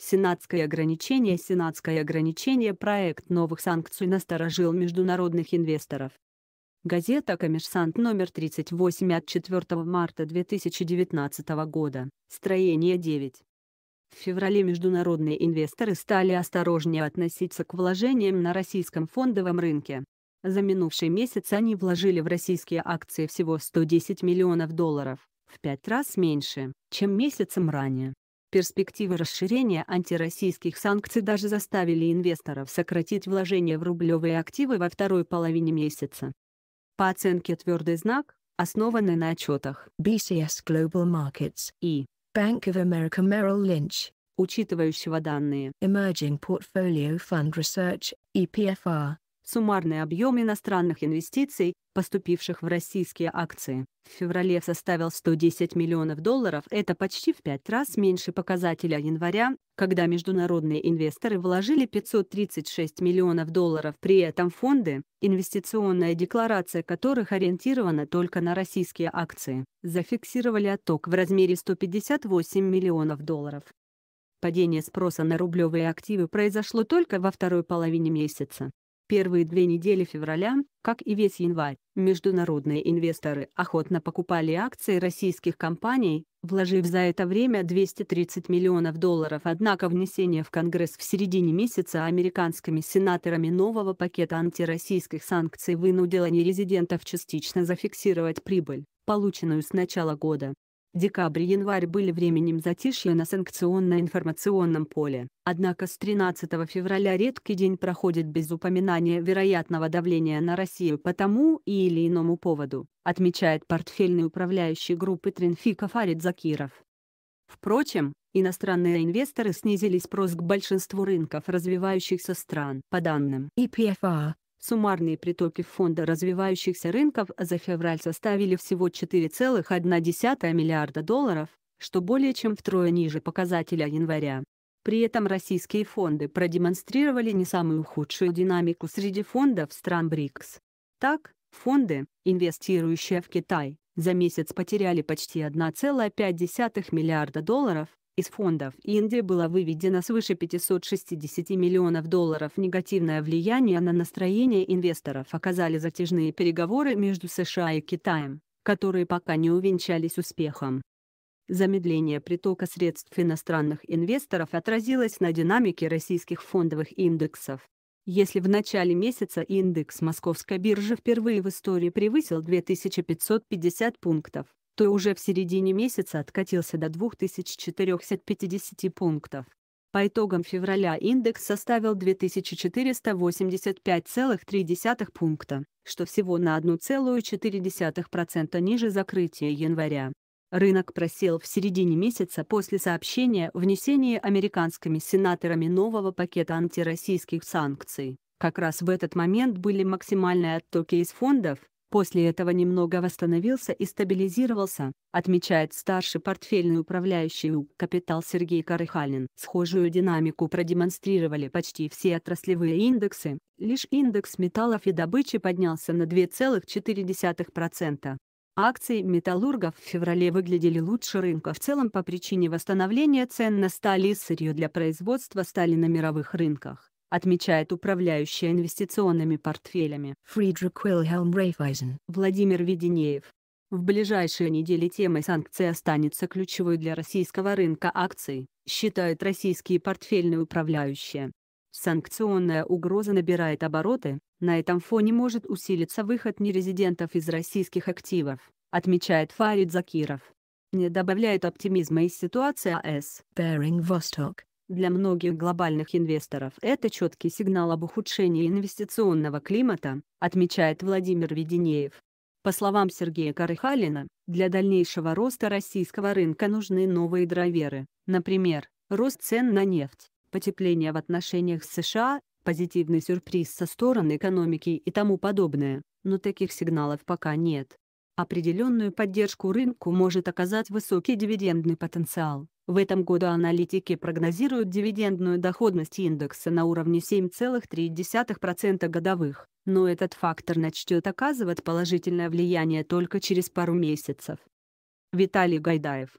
Сенатское ограничение Сенатское ограничение проект новых санкций насторожил международных инвесторов. Газета «Коммерсант» номер 38 от 4 марта 2019 года, строение 9. В феврале международные инвесторы стали осторожнее относиться к вложениям на российском фондовом рынке. За минувший месяц они вложили в российские акции всего 110 миллионов долларов, в пять раз меньше, чем месяцем ранее. Перспективы расширения антироссийских санкций даже заставили инвесторов сократить вложения в рублевые активы во второй половине месяца. По оценке «Твердый знак», основанный на отчетах BCS Global Markets и Bank of America Merrill Lynch, учитывающего данные Emerging Portfolio Fund Research, EPFR, суммарный объем иностранных инвестиций, поступивших в российские акции, в феврале составил 110 миллионов долларов, это почти в пять раз меньше показателя января, когда международные инвесторы вложили 536 миллионов долларов, при этом фонды, инвестиционная декларация которых ориентирована только на российские акции, зафиксировали отток в размере 158 миллионов долларов. Падение спроса на рублевые активы произошло только во второй половине месяца. Первые две недели февраля, как и весь январь, международные инвесторы охотно покупали акции российских компаний, вложив за это время 230 миллионов долларов. Однако внесение в Конгресс в середине месяца американскими сенаторами нового пакета антироссийских санкций вынудило нерезидентов частично зафиксировать прибыль, полученную с начала года. Декабрь и январь были временем затишья на санкционно-информационном поле, однако с 13 февраля редкий день проходит без упоминания вероятного давления на Россию по тому или иному поводу, отмечает портфельный управляющий группы Тренфика Фарид Закиров. Впрочем, иностранные инвесторы снизили спрос к большинству рынков развивающихся стран. По данным EPFR, Суммарные притоки в фонда развивающихся рынков за февраль составили всего 4,1 миллиарда долларов, что более чем втрое ниже показателя января. При этом российские фонды продемонстрировали не самую худшую динамику среди фондов стран БРИКС. Так, фонды, инвестирующие в Китай, за месяц потеряли почти 1,5 миллиарда долларов, из фондов Индии было выведено свыше 560 миллионов долларов. Негативное влияние на настроение инвесторов оказали затяжные переговоры между США и Китаем, которые пока не увенчались успехом. Замедление притока средств иностранных инвесторов отразилось на динамике российских фондовых индексов. Если в начале месяца индекс Московской биржи впервые в истории превысил 2550 пунктов, то уже в середине месяца откатился до 2450 пунктов. По итогам февраля индекс составил 2485,3 пункта, что всего на 1,4% ниже закрытия января. Рынок просел в середине месяца после сообщения о внесении американскими сенаторами нового пакета антироссийских санкций. Как раз в этот момент были максимальные оттоки из фондов, После этого немного восстановился и стабилизировался, отмечает старший портфельный управляющий УК «Капитал» Сергей Карыхалин. Схожую динамику продемонстрировали почти все отраслевые индексы, лишь индекс металлов и добычи поднялся на 2,4%. Акции металлургов в феврале выглядели лучше рынка в целом по причине восстановления цен на стали и сырье для производства стали на мировых рынках отмечает управляющая инвестиционными портфелями Фридрик Уильхелм Рейфайзен Владимир Веденеев. В ближайшие недели темой санкций останется ключевой для российского рынка акций, считают российские портфельные управляющие. Санкционная угроза набирает обороты, на этом фоне может усилиться выход нерезидентов из российских активов, отмечает Фарид Закиров. Не добавляет оптимизма и ситуация а с Bering Vostok для многих глобальных инвесторов это четкий сигнал об ухудшении инвестиционного климата, отмечает Владимир Веденеев. По словам Сергея Карыхалина, для дальнейшего роста российского рынка нужны новые драйверы, например, рост цен на нефть, потепление в отношениях с США, позитивный сюрприз со стороны экономики и тому подобное, но таких сигналов пока нет. Определенную поддержку рынку может оказать высокий дивидендный потенциал, в этом году аналитики прогнозируют дивидендную доходность индекса на уровне 7,3% годовых, но этот фактор начнет оказывать положительное влияние только через пару месяцев. Виталий Гайдаев